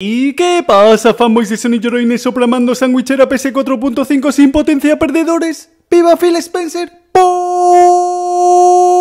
¿Y qué pasa, fanboys de Sony Heroines soplamando sándwichera ps 4.5 sin potencia perdedores? ¡Viva Phil Spencer! ¡Pum!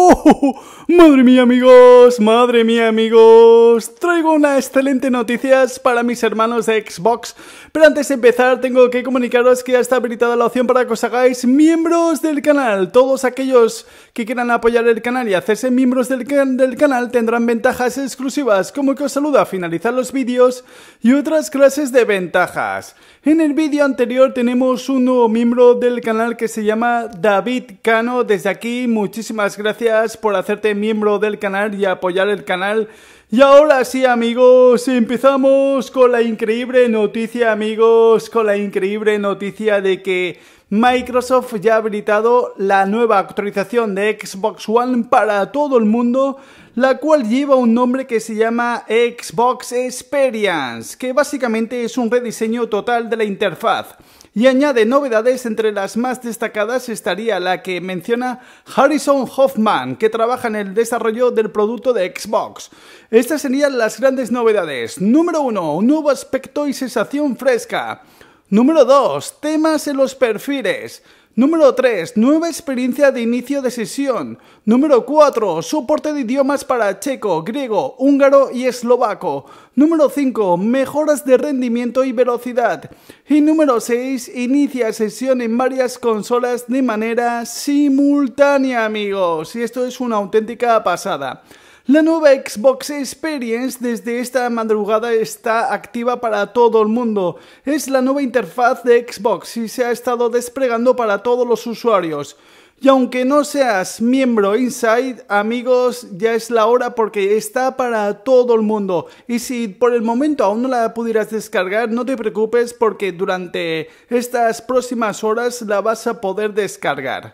¡Madre mía, amigos! ¡Madre mía, amigos! Traigo una excelente noticia para mis hermanos de Xbox. Pero antes de empezar, tengo que comunicaros que ya está habilitada la opción para que os hagáis miembros del canal. Todos aquellos que quieran apoyar el canal y hacerse miembros del, del canal tendrán ventajas exclusivas, como que os saluda a finalizar los vídeos y otras clases de ventajas. En el vídeo anterior tenemos un nuevo miembro del canal que se llama David Cano. Desde aquí, muchísimas gracias por hacerte miembro del canal y apoyar el canal. Y ahora sí amigos, empezamos con la increíble noticia amigos, con la increíble noticia de que Microsoft ya ha habilitado la nueva actualización de Xbox One para todo el mundo, la cual lleva un nombre que se llama Xbox Experience, que básicamente es un rediseño total de la interfaz y añade novedades entre las más destacadas estaría la que menciona Harrison Hoffman, que trabaja en el desarrollo del producto de Xbox. Estas serían las grandes novedades. Número 1. Un nuevo aspecto y sensación fresca. Número 2. Temas en los perfiles. Número 3. Nueva experiencia de inicio de sesión. Número 4. Soporte de idiomas para checo, griego, húngaro y eslovaco. Número 5. Mejoras de rendimiento y velocidad. Y número 6. Inicia sesión en varias consolas de manera simultánea, amigos. Y esto es una auténtica pasada. La nueva Xbox Experience desde esta madrugada está activa para todo el mundo. Es la nueva interfaz de Xbox y se ha estado desplegando para todos los usuarios. Y aunque no seas miembro Inside, amigos, ya es la hora porque está para todo el mundo. Y si por el momento aún no la pudieras descargar, no te preocupes porque durante estas próximas horas la vas a poder descargar.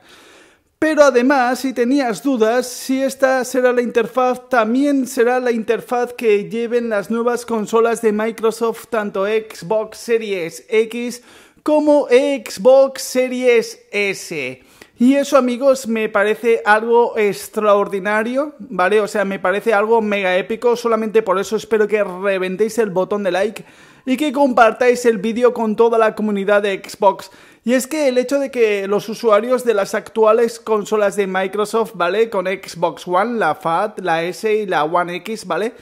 Pero además, si tenías dudas, si esta será la interfaz, también será la interfaz que lleven las nuevas consolas de Microsoft, tanto Xbox Series X como Xbox Series S. Y eso, amigos, me parece algo extraordinario, ¿vale? O sea, me parece algo mega épico, solamente por eso espero que reventéis el botón de like y que compartáis el vídeo con toda la comunidad de Xbox. Y es que el hecho de que los usuarios de las actuales consolas de Microsoft, ¿vale? Con Xbox One, la FAT, la S y la One X, ¿vale?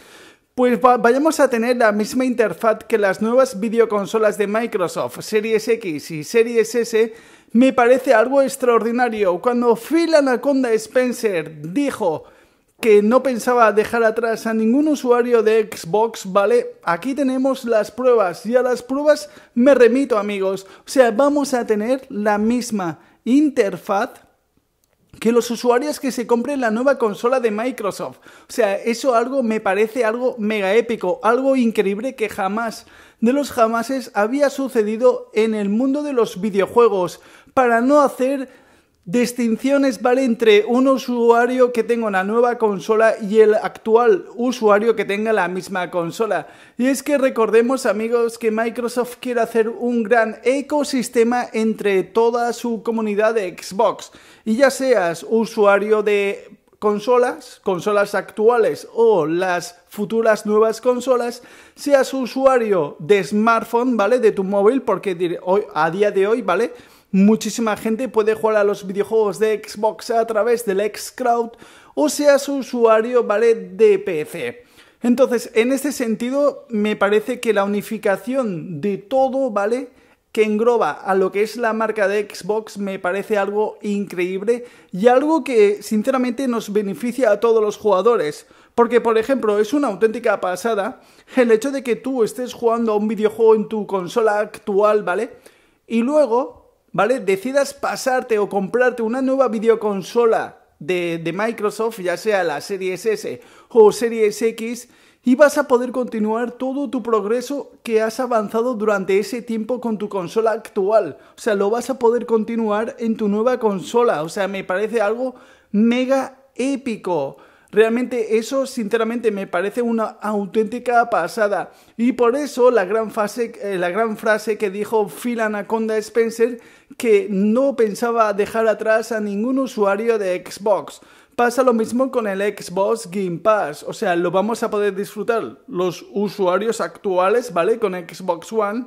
Pues vayamos a tener la misma interfaz que las nuevas videoconsolas de Microsoft, Series X y Series S, me parece algo extraordinario. Cuando Phil Anaconda Spencer dijo que no pensaba dejar atrás a ningún usuario de Xbox, ¿vale? Aquí tenemos las pruebas y a las pruebas me remito amigos. O sea, vamos a tener la misma interfaz que los usuarios que se compren la nueva consola de Microsoft. O sea, eso algo me parece algo mega épico, algo increíble que jamás de los jamases había sucedido en el mundo de los videojuegos. Para no hacer Distinciones vale entre un usuario que tenga una nueva consola y el actual usuario que tenga la misma consola. Y es que recordemos amigos que Microsoft quiere hacer un gran ecosistema entre toda su comunidad de Xbox. Y ya seas usuario de consolas, consolas actuales o las futuras nuevas consolas, seas usuario de smartphone, ¿vale? De tu móvil, porque hoy, a día de hoy, ¿vale? Muchísima gente puede jugar a los videojuegos de Xbox a través del Xcloud o seas usuario, ¿vale? De PC. Entonces, en este sentido, me parece que la unificación de todo, ¿vale? que engroba a lo que es la marca de Xbox me parece algo increíble y algo que sinceramente nos beneficia a todos los jugadores. Porque, por ejemplo, es una auténtica pasada el hecho de que tú estés jugando a un videojuego en tu consola actual, ¿vale? Y luego, ¿vale? Decidas pasarte o comprarte una nueva videoconsola de, de Microsoft, ya sea la Series S o Series X, y vas a poder continuar todo tu progreso que has avanzado durante ese tiempo con tu consola actual. O sea, lo vas a poder continuar en tu nueva consola. O sea, me parece algo mega épico. Realmente eso, sinceramente, me parece una auténtica pasada. Y por eso la gran, eh, la gran frase que dijo Phil Anaconda Spencer, que no pensaba dejar atrás a ningún usuario de Xbox pasa lo mismo con el Xbox Game Pass. O sea, lo vamos a poder disfrutar los usuarios actuales, ¿vale? Con Xbox One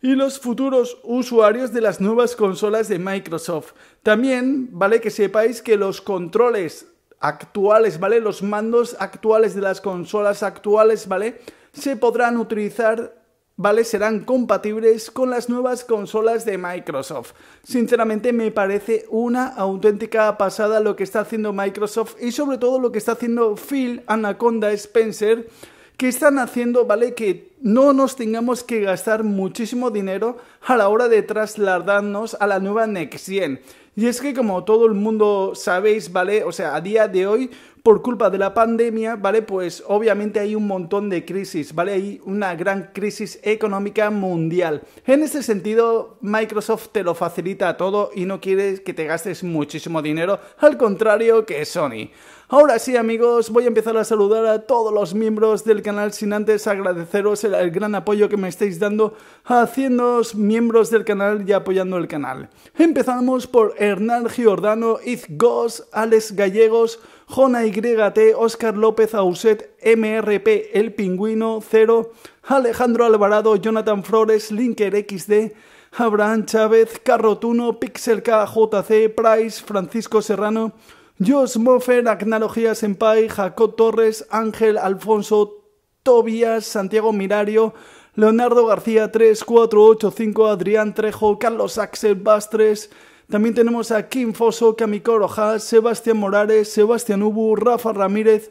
y los futuros usuarios de las nuevas consolas de Microsoft. También, ¿vale? Que sepáis que los controles actuales, ¿vale? Los mandos actuales de las consolas actuales, ¿vale? Se podrán utilizar ¿vale? Serán compatibles con las nuevas consolas de Microsoft. Sinceramente me parece una auténtica pasada lo que está haciendo Microsoft y sobre todo lo que está haciendo Phil Anaconda Spencer que están haciendo, ¿vale? Que no nos tengamos que gastar muchísimo dinero a la hora de trasladarnos a la nueva Next Y es que como todo el mundo sabéis, ¿vale? O sea, a día de hoy por culpa de la pandemia, ¿vale? Pues obviamente hay un montón de crisis, ¿vale? Hay una gran crisis económica mundial. En este sentido, Microsoft te lo facilita todo y no quieres que te gastes muchísimo dinero, al contrario que Sony. Ahora sí amigos, voy a empezar a saludar a todos los miembros del canal sin antes agradeceros el, gran apoyo que me estáis dando haciéndoos miembros del canal y apoyando el canal. Empezamos por Hernán Giordano, Goss, Alex Gallegos, Jona YT, Oscar López Auset, MRP El Pingüino, Cero, Alejandro Alvarado, Jonathan Flores, Linker XD, Abraham Chávez, Carrotuno, Pixel KJC, Price, Francisco Serrano, Josh Moffer, Agnalogía Senpai, Jacob Torres, Ángel Alfonso, Tobias, Santiago Mirario, Leonardo García 5, Adrián Trejo, Carlos Axel Bastres, también tenemos a Kim Foso, Kamiko Rojas, Sebastián Morales, Sebastián Ubu, Rafa Ramírez,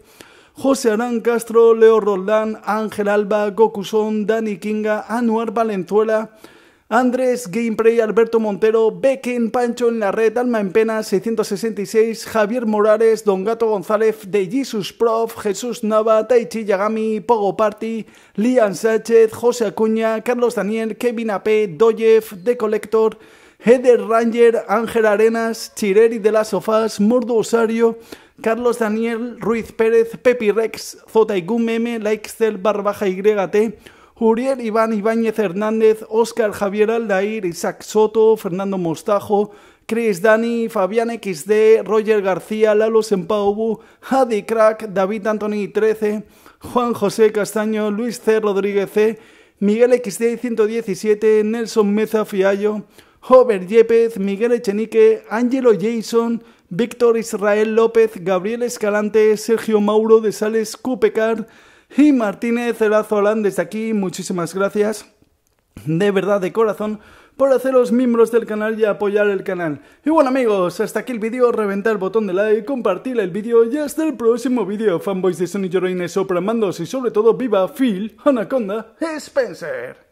José Arán Castro, Leo Roldán, Ángel Alba, Gokusón, Dani Kinga, Anuar Valenzuela, Andrés Gameplay, Alberto Montero, Becken, Pancho en la red, Alma en Pena 666, Javier Morales, Don Gato González, De Jesus Prof, Jesús Nava, Taichi Yagami, Pogo Party, Lian Sánchez, José Acuña, Carlos Daniel, Kevin Ape, Doyev, The Collector, ...Heder Ranger, Ángel Arenas, Chireri de las Sofás, Mordo Osario, Carlos Daniel, Ruiz Pérez, Pepi Rex, La Laixel, Barbaja YT, ...Juriel Iván Ibáñez Hernández, Óscar Javier Aldair, Isaac Soto, Fernando Mostajo, Chris Dani, Fabián XD, Roger García, Lalo Sempaubu, Hadi Crack, David Anthony 13, Juan José Castaño, Luis C. Rodríguez C., Miguel XD 117, Nelson Meza Fiallo, Jover Yepes, Miguel Echenique, Angelo Jason, Víctor Israel López, Gabriel Escalante, Sergio Mauro de Sales Cupecar y Martínez Elazo Desde aquí, muchísimas gracias. De verdad, de corazón, por haceros miembros del canal y apoyar el canal. Y bueno amigos, hasta aquí el vídeo, reventar el botón de like, compartir el vídeo y hasta el próximo vídeo. Fanboys de Sony Joroines, Sopra y sobre todo viva Phil, Anaconda, Spencer.